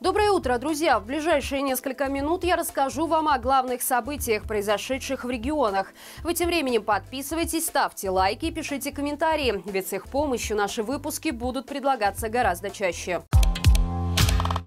Доброе утро, друзья! В ближайшие несколько минут я расскажу вам о главных событиях, произошедших в регионах. Вы тем временем подписывайтесь, ставьте лайки и пишите комментарии, ведь с их помощью наши выпуски будут предлагаться гораздо чаще.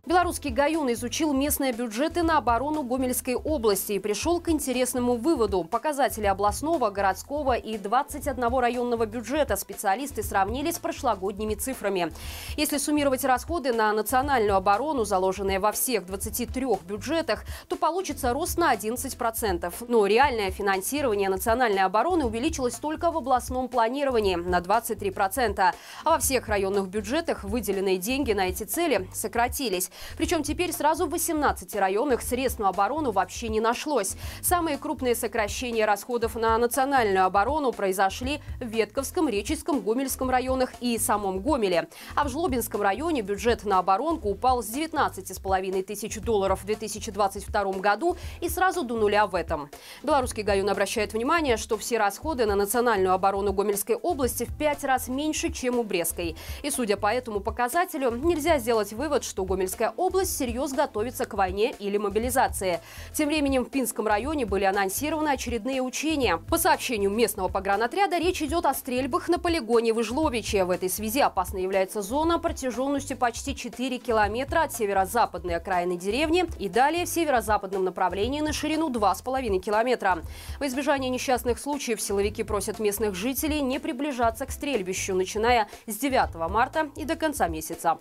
Белорусский Гаюн изучил местные бюджеты на оборону Гомельской области и пришел к интересному выводу. Показатели областного, городского и 21 районного бюджета специалисты сравнили с прошлогодними цифрами. Если суммировать расходы на национальную оборону, заложенные во всех 23 бюджетах, то получится рост на 11%. Но реальное финансирование национальной обороны увеличилось только в областном планировании на 23%. А во всех районных бюджетах выделенные деньги на эти цели сократились. Причем теперь сразу в 18 районах средств на оборону вообще не нашлось. Самые крупные сокращения расходов на национальную оборону произошли в Ветковском, Реческом, Гомельском районах и самом Гомеле. А в Жлобинском районе бюджет на оборонку упал с 19,5 тысяч долларов в 2022 году и сразу до нуля в этом. Белорусский Гаюн обращает внимание, что все расходы на национальную оборону Гомельской области в пять раз меньше, чем у Брестской. И судя по этому показателю, нельзя сделать вывод, что Гомельская Ивановская область всерьез готовится к войне или мобилизации. Тем временем в Пинском районе были анонсированы очередные учения. По сообщению местного погранотряда, речь идет о стрельбах на полигоне в Ижловиче. В этой связи опасной является зона протяженностью почти 4 километра от северо-западной окраины деревни и далее в северо-западном направлении на ширину 2,5 километра. В избежание несчастных случаев силовики просят местных жителей не приближаться к стрельбищу, начиная с 9 марта и до конца месяца.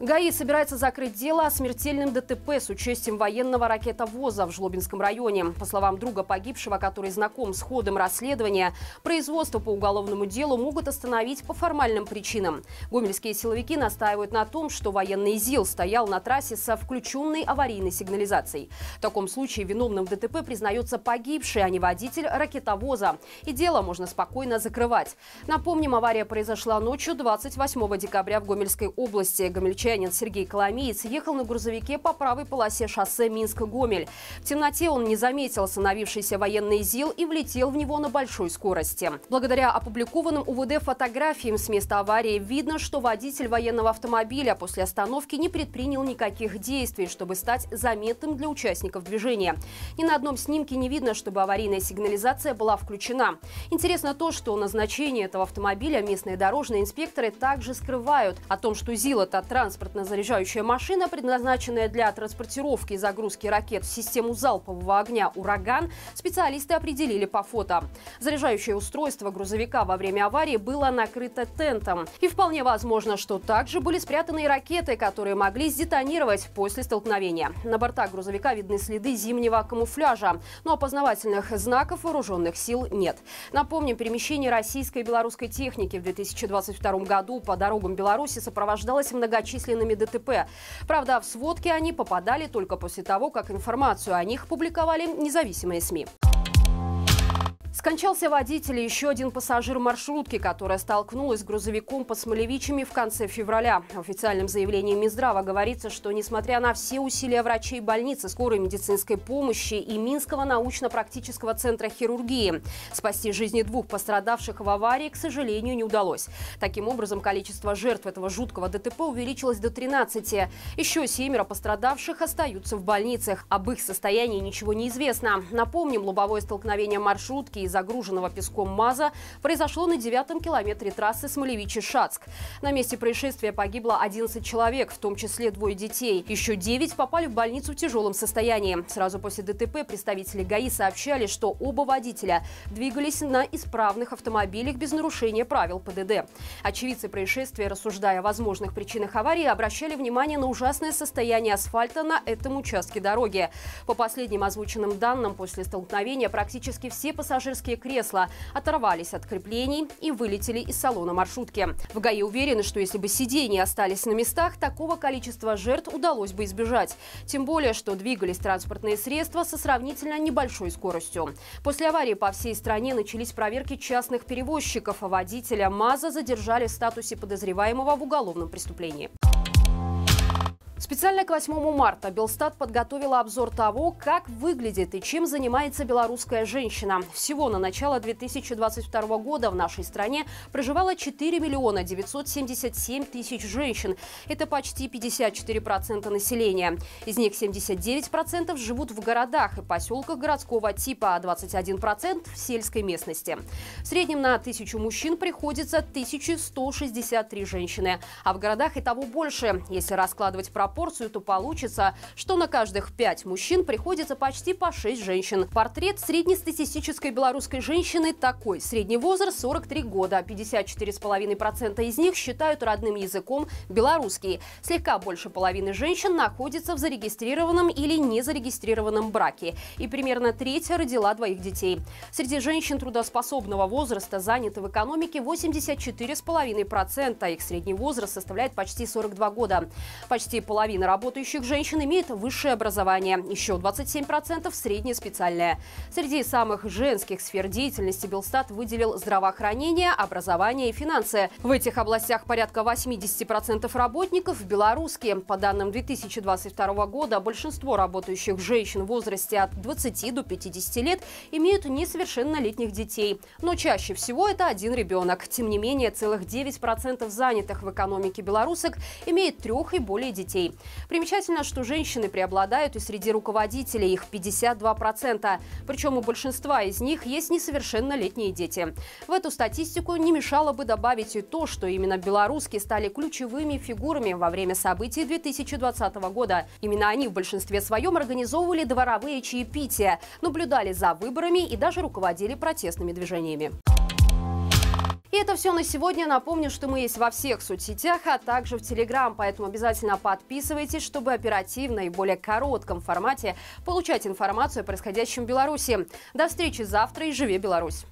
ГАИ собирается закрыть дело о смертельном ДТП с участием военного ракетовоза в Жлобинском районе. По словам друга погибшего, который знаком с ходом расследования, производство по уголовному делу могут остановить по формальным причинам. Гомельские силовики настаивают на том, что военный ЗИЛ стоял на трассе со включенной аварийной сигнализацией. В таком случае виновным в ДТП признается погибший, а не водитель ракетовоза. И дело можно спокойно закрывать. Напомним, авария произошла ночью 28 декабря в Гомельской области. Гомельчане Минчанин Сергей Коломеец ехал на грузовике по правой полосе шоссе Минск-Гомель. В темноте он не заметил остановившийся военный ЗИЛ и влетел в него на большой скорости. Благодаря опубликованным УВД фотографиям с места аварии видно, что водитель военного автомобиля после остановки не предпринял никаких действий, чтобы стать заметным для участников движения. Ни на одном снимке не видно, чтобы аварийная сигнализация была включена. Интересно то, что назначение этого автомобиля местные дорожные инспекторы также скрывают. О том, что ЗИЛ – это транспорт, транспортно-заряжающая машина, предназначенная для транспортировки и загрузки ракет в систему залпового огня «Ураган», специалисты определили по фото. Заряжающее устройство грузовика во время аварии было накрыто тентом. И вполне возможно, что также были спрятаны и ракеты, которые могли сдетонировать после столкновения. На бортах грузовика видны следы зимнего камуфляжа, но опознавательных знаков вооруженных сил нет. Напомним, перемещение российской и белорусской техники в 2022 году по дорогам Беларуси сопровождалось многочисленными вышеперечисленными ДТП. Правда, в сводки они попадали только после того, как информацию о них публиковали независимые СМИ. Скончался водитель и еще один пассажир маршрутки, которая столкнулась с грузовиком по Смолевичами в конце февраля. В официальном заявлении Минздрава говорится, что несмотря на все усилия врачей больницы, скорой медицинской помощи и Минского научно-практического центра хирургии, спасти жизни двух пострадавших в аварии, к сожалению, не удалось. Таким образом, количество жертв этого жуткого ДТП увеличилось до 13. Еще семеро пострадавших остаются в больницах. Об их состоянии ничего не известно. Напомним, лобовое столкновение маршрутки и загруженного песком МАЗа произошло на девятом километре трассы Смолевичи-Шацк. На месте происшествия погибло 11 человек, в том числе двое детей. Еще 9 попали в больницу в тяжелом состоянии. Сразу после ДТП представители ГАИ сообщали, что оба водителя двигались на исправных автомобилях без нарушения правил ПДД. Очевидцы происшествия, рассуждая о возможных причинах аварии, обращали внимание на ужасное состояние асфальта на этом участке дороги. По последним озвученным данным, после столкновения практически все пассажиры пассажирские кресла, оторвались от креплений и вылетели из салона маршрутки. В ГАИ уверены, что если бы сиденья остались на местах, такого количества жертв удалось бы избежать. Тем более, что двигались транспортные средства со сравнительно небольшой скоростью. После аварии по всей стране начались проверки частных перевозчиков, а водителя МАЗа задержали в статусе подозреваемого в уголовном преступлении. Специально к 8 марта Белстат подготовила обзор того, как выглядит и чем занимается белорусская женщина. Всего на начало 2022 года в нашей стране проживало 4 миллиона 977 тысяч женщин. Это почти 54% населения. Из них 79% живут в городах и поселках городского типа, а 21% в сельской местности. В среднем на тысячу мужчин приходится 1163 женщины, а в городах и того больше, если раскладывать проблемы пропорцию, то получится, что на каждых пять мужчин приходится почти по шесть женщин. Портрет среднестатистической белорусской женщины такой. Средний возраст 43 года, 54,5% из них считают родным языком белорусский. Слегка больше половины женщин находится в зарегистрированном или незарегистрированном браке. И примерно треть родила двоих детей. Среди женщин трудоспособного возраста заняты в экономике 84,5%. Их средний возраст составляет почти 42 года. Почти половина половина работающих женщин имеет высшее образование, еще 27% – среднее специальное. Среди самых женских сфер деятельности Белстат выделил здравоохранение, образование и финансы. В этих областях порядка 80% работников – белорусские. По данным 2022 года, большинство работающих женщин в возрасте от 20 до 50 лет имеют несовершеннолетних детей. Но чаще всего это один ребенок. Тем не менее, целых 9% занятых в экономике белорусок имеет трех и более детей. Примечательно, что женщины преобладают и среди руководителей, их 52%. Причем у большинства из них есть несовершеннолетние дети. В эту статистику не мешало бы добавить и то, что именно белорусские стали ключевыми фигурами во время событий 2020 года. Именно они в большинстве своем организовывали дворовые чаепития, наблюдали за выборами и даже руководили протестными движениями. И это все на сегодня. Напомню, что мы есть во всех соцсетях, а также в Телеграм, поэтому обязательно подписывайтесь, чтобы оперативно и в более коротком формате получать информацию о происходящем в Беларуси. До встречи завтра и живи Беларусь!